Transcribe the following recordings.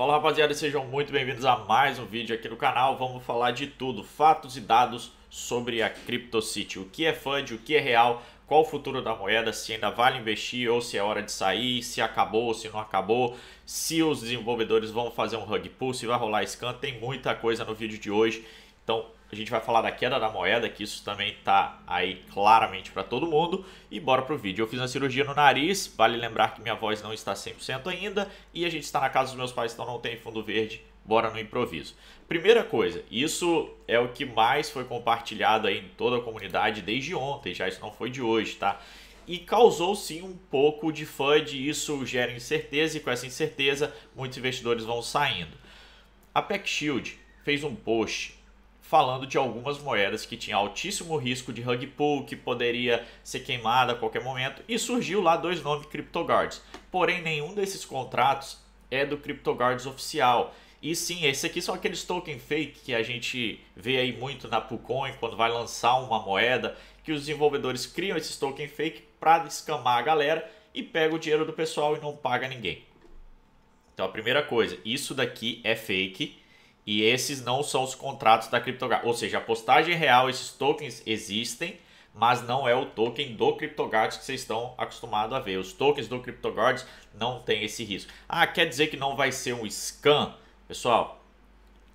Fala rapaziada, sejam muito bem-vindos a mais um vídeo aqui no canal. Vamos falar de tudo, fatos e dados sobre a CryptoCity. O que é FUD, o que é real, qual o futuro da moeda, se ainda vale investir ou se é hora de sair, se acabou, se não acabou, se os desenvolvedores vão fazer um rug pull, se vai rolar scan, tem muita coisa no vídeo de hoje. Então a gente vai falar da queda da moeda, que isso também tá aí claramente para todo mundo. E bora pro vídeo. Eu fiz uma cirurgia no nariz, vale lembrar que minha voz não está 100% ainda. E a gente está na casa dos meus pais, então não tem fundo verde. Bora no improviso. Primeira coisa, isso é o que mais foi compartilhado aí em toda a comunidade desde ontem, já isso não foi de hoje, tá? e causou sim um pouco de FUD, isso gera incerteza e com essa incerteza muitos investidores vão saindo. A Peck Shield fez um post falando de algumas moedas que tinham altíssimo risco de rug pull, que poderia ser queimada a qualquer momento, e surgiu lá dois nomes CryptoGuards. Porém, nenhum desses contratos é do CryptoGuards oficial. E sim, esses aqui são aqueles token fake que a gente vê aí muito na Pucoin quando vai lançar uma moeda, que os desenvolvedores criam esses token fake para descamar a galera e pega o dinheiro do pessoal e não paga ninguém. Então a primeira coisa, isso daqui é fake e esses não são os contratos da CryptoGuard. Ou seja, a postagem real, esses tokens existem, mas não é o token do CryptoGuard que vocês estão acostumados a ver. Os tokens do CryptoGuard não tem esse risco. Ah, quer dizer que não vai ser um scam, Pessoal,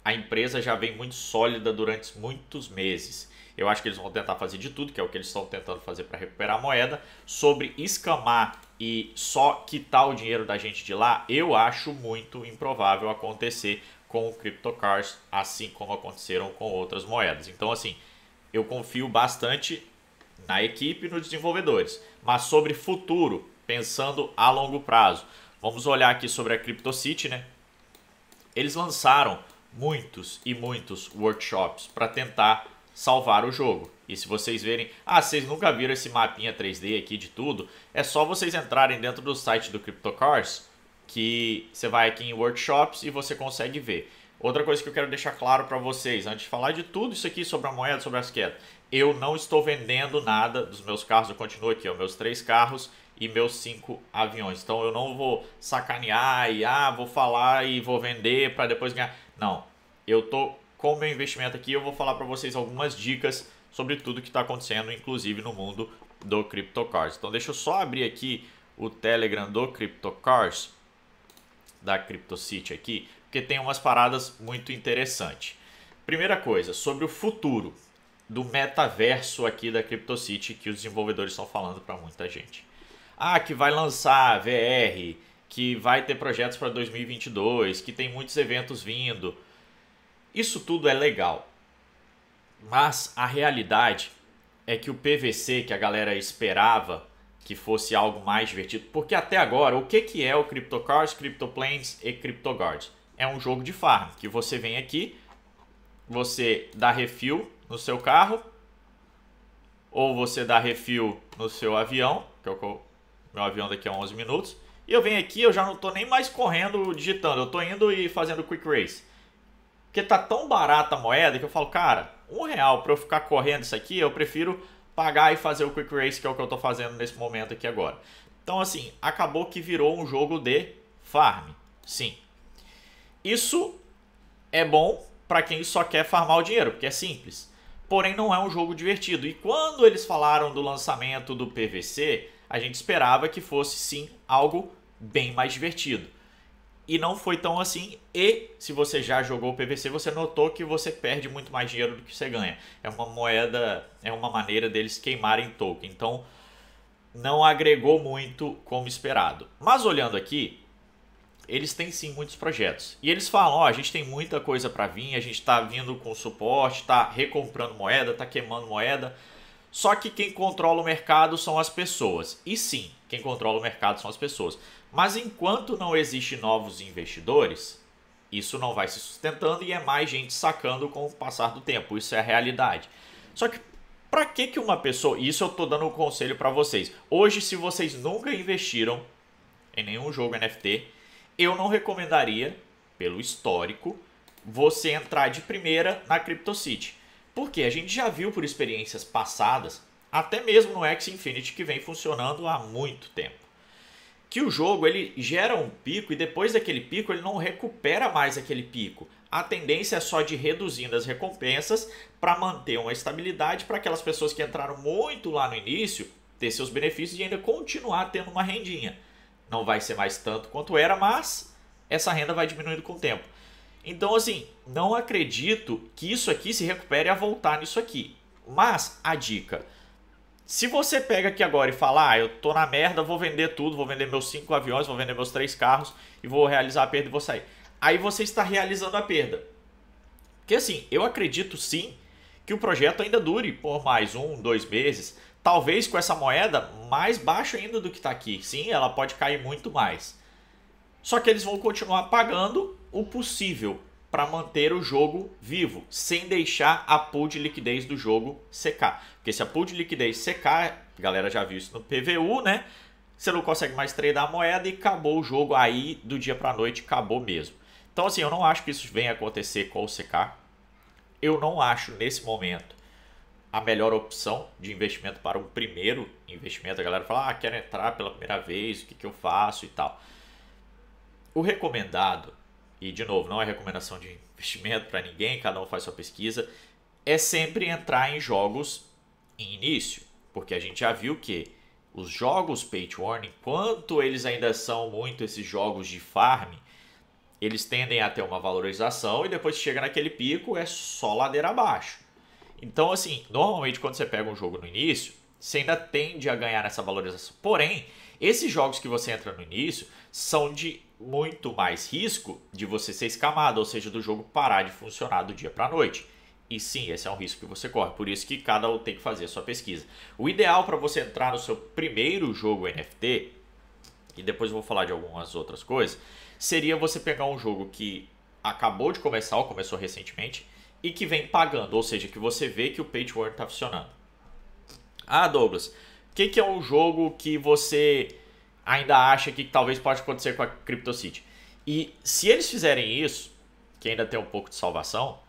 a empresa já vem muito sólida durante muitos meses. Eu acho que eles vão tentar fazer de tudo, que é o que eles estão tentando fazer para recuperar a moeda. Sobre escamar e só quitar o dinheiro da gente de lá, eu acho muito improvável acontecer, com o CryptoCars, assim como aconteceram com outras moedas. Então, assim, eu confio bastante na equipe e nos desenvolvedores. Mas sobre futuro, pensando a longo prazo, vamos olhar aqui sobre a CryptoCity, né? Eles lançaram muitos e muitos workshops para tentar salvar o jogo. E se vocês verem, ah, vocês nunca viram esse mapinha 3D aqui de tudo, é só vocês entrarem dentro do site do CryptoCars que você vai aqui em workshops e você consegue ver. Outra coisa que eu quero deixar claro para vocês, antes de falar de tudo isso aqui sobre a moeda, sobre as quedas, eu não estou vendendo nada dos meus carros, eu continuo aqui, os meus três carros e meus cinco aviões. Então eu não vou sacanear e ah, vou falar e vou vender para depois ganhar. Não, eu tô com o meu investimento aqui, eu vou falar para vocês algumas dicas sobre tudo que está acontecendo, inclusive no mundo do CryptoCars. Então deixa eu só abrir aqui o Telegram do CryptoCars da CryptoCity aqui, porque tem umas paradas muito interessantes. Primeira coisa, sobre o futuro do metaverso aqui da CryptoCity que os desenvolvedores estão falando para muita gente. Ah, que vai lançar VR, que vai ter projetos para 2022, que tem muitos eventos vindo. Isso tudo é legal. Mas a realidade é que o PVC que a galera esperava que fosse algo mais divertido, porque até agora o que, que é o CryptoCars, CryptoPlanes e CryptoGuard? É um jogo de farm que você vem aqui, você dá refil no seu carro, ou você dá refil no seu avião, que é eu, meu avião daqui a 11 minutos, e eu venho aqui, eu já não estou nem mais correndo, digitando, eu estou indo e fazendo quick race. Porque tá tão barata a moeda que eu falo, cara, um real para eu ficar correndo isso aqui, eu prefiro pagar e fazer o Quick Race, que é o que eu estou fazendo nesse momento aqui agora. Então, assim, acabou que virou um jogo de farm. Sim. Isso é bom para quem só quer farmar o dinheiro, porque é simples. Porém, não é um jogo divertido. E quando eles falaram do lançamento do PVC, a gente esperava que fosse sim algo bem mais divertido e não foi tão assim. E se você já jogou o PVC, você notou que você perde muito mais dinheiro do que você ganha. É uma moeda, é uma maneira deles queimarem token. Então não agregou muito como esperado. Mas olhando aqui, eles têm sim muitos projetos. E eles falam, ó, oh, a gente tem muita coisa para vir, a gente está vindo com suporte, está recomprando moeda, está queimando moeda. Só que quem controla o mercado são as pessoas. E sim, quem controla o mercado são as pessoas. Mas enquanto não existe novos investidores, isso não vai se sustentando e é mais gente sacando com o passar do tempo. Isso é a realidade. Só que para que que uma pessoa, isso eu tô dando um conselho para vocês. Hoje se vocês nunca investiram em nenhum jogo NFT, eu não recomendaria, pelo histórico, você entrar de primeira na CryptoCity. Porque a gente já viu por experiências passadas, até mesmo no X Infinity que vem funcionando há muito tempo que o jogo ele gera um pico e depois daquele pico ele não recupera mais aquele pico. A tendência é só de reduzindo as recompensas para manter uma estabilidade para aquelas pessoas que entraram muito lá no início ter seus benefícios e ainda continuar tendo uma rendinha. Não vai ser mais tanto quanto era, mas essa renda vai diminuindo com o tempo. Então, assim, não acredito que isso aqui se recupere a voltar nisso aqui. Mas a dica, se você pega aqui agora e fala, ah, eu tô na merda, vou vender tudo, vou vender meus cinco aviões, vou vender meus três carros e vou realizar a perda e vou sair. Aí você está realizando a perda. Porque assim, eu acredito sim que o projeto ainda dure por mais um, dois meses. Talvez com essa moeda mais baixa ainda do que está aqui. Sim, ela pode cair muito mais. Só que eles vão continuar pagando o possível para manter o jogo vivo, sem deixar a pool de liquidez do jogo secar. Porque se a pool de liquidez secar, a galera já viu isso no PVU, né? Você não consegue mais treinar a moeda e acabou o jogo aí do dia para noite, acabou mesmo. Então assim, eu não acho que isso venha acontecer com o CK. Eu não acho nesse momento a melhor opção de investimento para um primeiro investimento. A galera fala, ah, quero entrar pela primeira vez, o que, que eu faço e tal. O recomendado e de novo, não é recomendação de investimento para ninguém, cada um faz sua pesquisa, é sempre entrar em jogos em início, porque a gente já viu que os jogos pay to earn, quanto eles ainda são muito esses jogos de farm, eles tendem a ter uma valorização e depois chega naquele pico é só ladeira abaixo. Então, assim, normalmente quando você pega um jogo no início, você ainda tende a ganhar essa valorização. Porém, esses jogos que você entra no início são de muito mais risco de você ser escamado, ou seja, do jogo parar de funcionar do dia para a noite. E sim, esse é um risco que você corre, por isso que cada um tem que fazer a sua pesquisa. O ideal para você entrar no seu primeiro jogo NFT, e depois eu vou falar de algumas outras coisas, seria você pegar um jogo que acabou de começar ou começou recentemente e que vem pagando, ou seja, que você vê que o Page One está funcionando. Ah, Douglas, o que, que é um jogo que você ainda acha que talvez pode acontecer com a Crypto City E se eles fizerem isso, que ainda tem um pouco de salvação,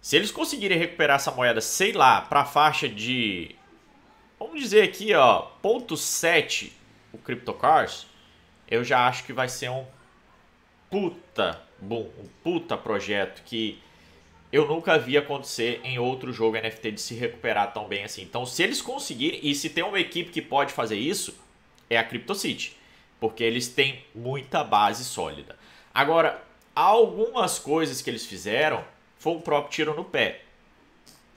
se eles conseguirem recuperar essa moeda, sei lá, para a faixa de vamos dizer aqui, ó, ponto o CryptoCars, eu já acho que vai ser um puta boom, um puta projeto que eu nunca vi acontecer em outro jogo NFT de se recuperar tão bem assim. Então, se eles conseguirem, e se tem uma equipe que pode fazer isso, é a CryptoCity, porque eles têm muita base sólida. Agora, algumas coisas que eles fizeram foi um próprio tiro no pé.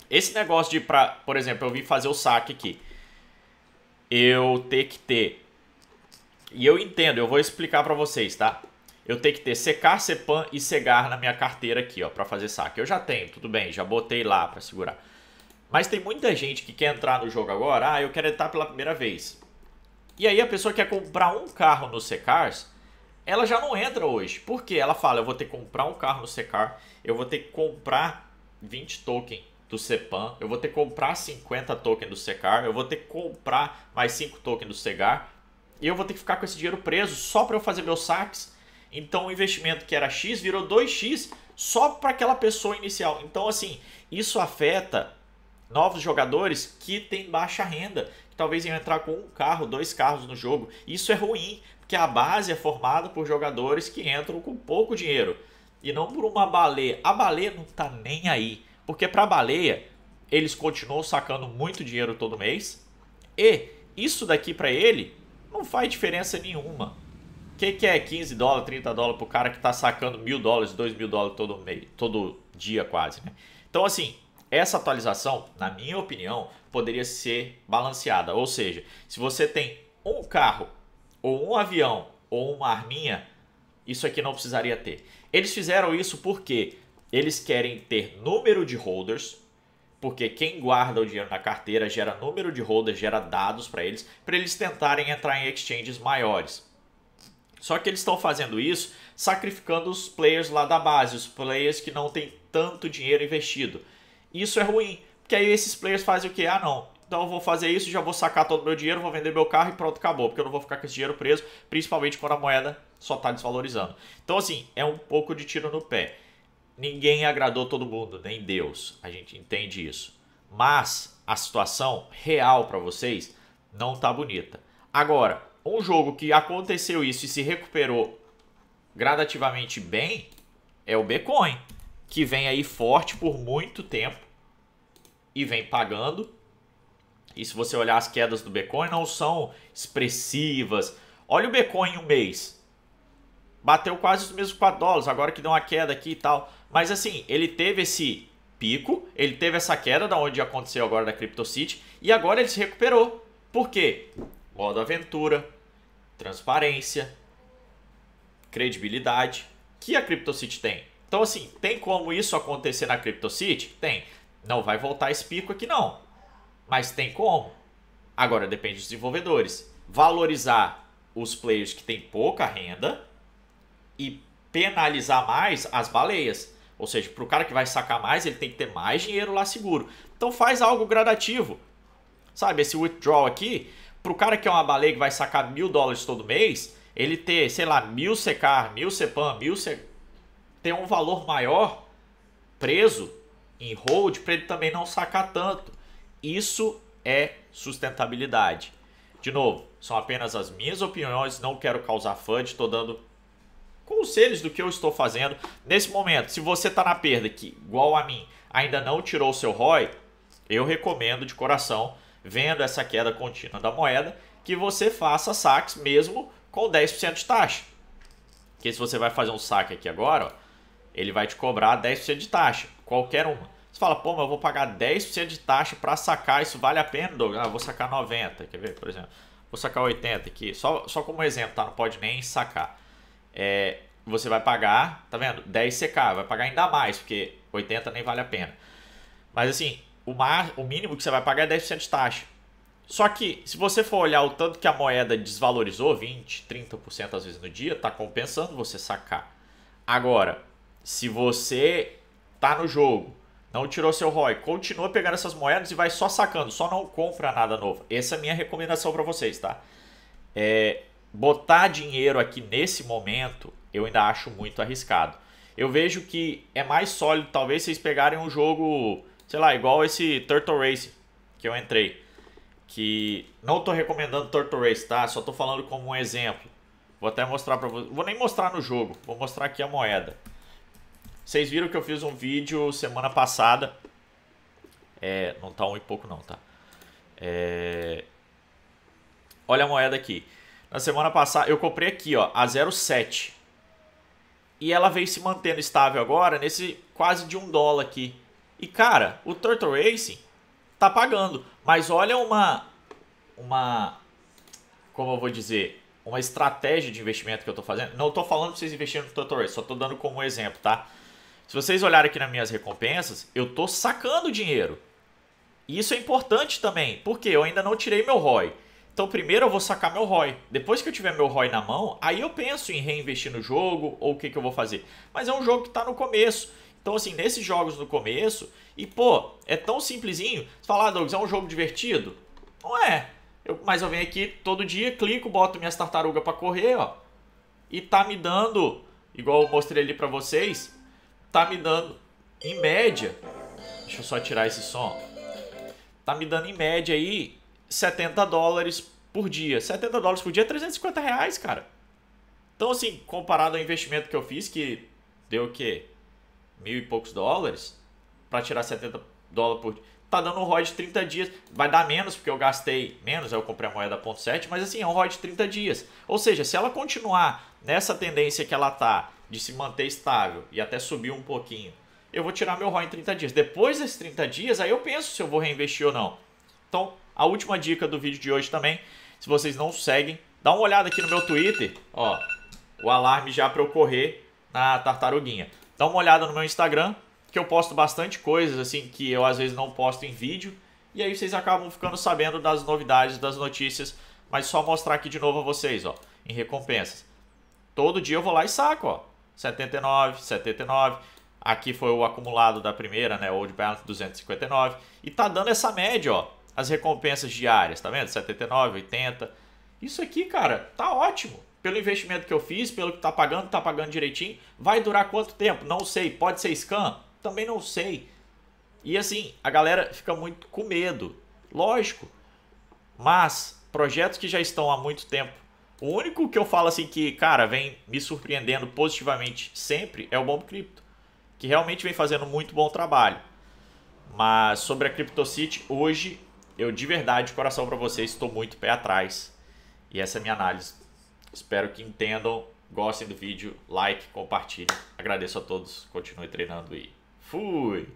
Esse negócio de, pra, por exemplo, eu vim fazer o saque aqui. Eu ter que ter... E eu entendo, eu vou explicar para vocês, tá? Eu tenho que ter secar, cepan e cegar na minha carteira aqui, ó, para fazer saque. Eu já tenho, tudo bem, já botei lá para segurar. Mas tem muita gente que quer entrar no jogo agora, ah, eu quero entrar pela primeira vez. E aí a pessoa quer comprar um carro no Secars, ela já não entra hoje. porque Ela fala, eu vou ter que comprar um carro no Secar, eu vou ter que comprar 20 token do Cepan, eu vou ter que comprar 50 token do Secar, eu vou ter que comprar mais 5 token do Segar, e eu vou ter que ficar com esse dinheiro preso só para eu fazer meus saques. Então o investimento que era X virou 2X só para aquela pessoa inicial. Então assim, isso afeta novos jogadores que têm baixa renda, que talvez iam entrar com um carro, dois carros no jogo. Isso é ruim, porque a base é formada por jogadores que entram com pouco dinheiro e não por uma baleia. A baleia não tá nem aí, porque para a baleia eles continuam sacando muito dinheiro todo mês e isso daqui para ele não faz diferença nenhuma. O que, que é 15 dólares, 30 dólares pro cara que tá sacando mil dólares, dois mil dólares todo mês, todo dia quase, né? Então assim, essa atualização, na minha opinião, poderia ser balanceada. Ou seja, se você tem um carro, ou um avião, ou uma arminha, isso aqui não precisaria ter. Eles fizeram isso porque eles querem ter número de holders, porque quem guarda o dinheiro na carteira gera número de holders, gera dados para eles, para eles tentarem entrar em exchanges maiores. Só que eles estão fazendo isso sacrificando os players lá da base, os players que não têm tanto dinheiro investido. Isso é ruim, porque aí esses players fazem o quê? Ah, não, então eu vou fazer isso, já vou sacar todo o meu dinheiro, vou vender meu carro e pronto, acabou, porque eu não vou ficar com esse dinheiro preso, principalmente quando a moeda só está desvalorizando. Então, assim, é um pouco de tiro no pé. Ninguém agradou todo mundo, nem Deus, a gente entende isso. Mas a situação real para vocês não tá bonita. Agora, um jogo que aconteceu isso e se recuperou gradativamente bem é o Bitcoin que vem aí forte por muito tempo e vem pagando. E se você olhar as quedas do Bitcoin, não são expressivas. Olha o Bitcoin em um mês. Bateu quase os mesmos 4 dólares, agora que deu uma queda aqui e tal. Mas assim, ele teve esse pico, ele teve essa queda da onde aconteceu agora da Crypto City e agora ele se recuperou. Por quê? Modo aventura, transparência, credibilidade que a Crypto City tem. Então, assim, tem como isso acontecer na Crypto City Tem. Não vai voltar esse pico aqui, não. Mas tem como. Agora depende dos desenvolvedores. Valorizar os players que têm pouca renda e penalizar mais as baleias. Ou seja, para o cara que vai sacar mais, ele tem que ter mais dinheiro lá seguro. Então faz algo gradativo. Sabe, esse withdraw aqui, para o cara que é uma baleia que vai sacar mil dólares todo mês, ele ter, sei lá, mil secar, mil sepam, mil, secar ter um valor maior preso em hold para ele também não sacar tanto. Isso é sustentabilidade. De novo, são apenas as minhas opiniões, não quero causar fã, estou dando conselhos do que eu estou fazendo nesse momento. Se você está na perda que, igual a mim, ainda não tirou o seu ROI, eu recomendo de coração, vendo essa queda contínua da moeda, que você faça saques mesmo com 10% de taxa. Porque se você vai fazer um saque aqui agora, ó, ele vai te cobrar 10% de taxa, qualquer uma. Você fala, pô, mas eu vou pagar 10% de taxa para sacar, isso vale a pena, Douglas? Ah, vou sacar 90, quer ver, por exemplo. Vou sacar 80 aqui, só, só como exemplo, tá? Não pode nem sacar. É, você vai pagar, tá vendo? 10 CK, vai pagar ainda mais, porque 80 nem vale a pena. Mas assim, o, mar, o mínimo que você vai pagar é 10% de taxa. Só que, se você for olhar o tanto que a moeda desvalorizou, 20, 30% às vezes no dia, tá compensando você sacar. Agora, se você tá no jogo, não tirou seu ROI, continua pegando essas moedas e vai só sacando, só não compra nada novo. Essa é a minha recomendação para vocês, tá? É, botar dinheiro aqui nesse momento, eu ainda acho muito arriscado. Eu vejo que é mais sólido, talvez vocês pegarem um jogo, sei lá, igual esse Turtle Race que eu entrei. Que não estou recomendando Turtle Race, tá? Só estou falando como um exemplo. Vou até mostrar para vocês. Vou nem mostrar no jogo, vou mostrar aqui a moeda. Vocês viram que eu fiz um vídeo semana passada. É, não tá um e pouco não, tá? É... Olha a moeda aqui. Na semana passada, eu comprei aqui, ó, a 0,7. E ela vem se mantendo estável agora nesse quase de um dólar aqui. E, cara, o Turtle Racing tá pagando. Mas olha uma... Uma... Como eu vou dizer? Uma estratégia de investimento que eu tô fazendo. Não tô falando pra vocês investirem no Turtle Racing, só tô dando como exemplo, tá? Se vocês olharem aqui nas minhas recompensas, eu estou sacando dinheiro. E isso é importante também, porque eu ainda não tirei meu ROI. Então primeiro eu vou sacar meu ROI. Depois que eu tiver meu ROI na mão, aí eu penso em reinvestir no jogo ou o que, que eu vou fazer. Mas é um jogo que está no começo. Então, assim, nesses jogos no começo, e pô, é tão simplesinho. Você fala, ah, Douglas, é um jogo divertido? Não é. Eu, mas eu venho aqui todo dia, clico, boto minhas tartarugas para correr, ó. E tá me dando, igual eu mostrei ali para vocês, tá me dando, em média, deixa eu só tirar esse som, tá me dando em média aí 70 dólares por dia. 70 dólares por dia é 350 reais, cara. Então, assim, comparado ao investimento que eu fiz, que deu o quê? Mil e poucos dólares, para tirar 70 dólares por dia. Tá dando um ROI de 30 dias. Vai dar menos, porque eu gastei menos, eu comprei a moeda 0.7, mas assim, é um ROI de 30 dias. Ou seja, se ela continuar nessa tendência que ela tá de se manter estável e até subir um pouquinho, eu vou tirar meu ROI em 30 dias. Depois desses 30 dias, aí eu penso se eu vou reinvestir ou não. Então, a última dica do vídeo de hoje também, se vocês não seguem, dá uma olhada aqui no meu Twitter, ó, o alarme já para eu correr na tartaruguinha. Dá uma olhada no meu Instagram, que eu posto bastante coisas assim que eu às vezes não posto em vídeo, e aí vocês acabam ficando sabendo das novidades, das notícias, mas só mostrar aqui de novo a vocês, ó, em recompensas. Todo dia eu vou lá e saco, ó. 79, 79. Aqui foi o acumulado da primeira, né? Old Balance 259. E tá dando essa média, ó. As recompensas diárias, tá vendo? 79, 80. Isso aqui, cara, tá ótimo. Pelo investimento que eu fiz, pelo que tá pagando, tá pagando direitinho. Vai durar quanto tempo? Não sei. Pode ser scan? Também não sei. E assim, a galera fica muito com medo. Lógico. Mas projetos que já estão há muito tempo o único que eu falo assim que, cara, vem me surpreendendo positivamente sempre é o Bomb Crypto, que realmente vem fazendo muito bom trabalho. Mas sobre a CryptoCity, hoje eu de verdade, de coração para vocês, estou muito pé atrás. E essa é a minha análise. Espero que entendam, gostem do vídeo, like, compartilhem. Agradeço a todos, continue treinando e fui!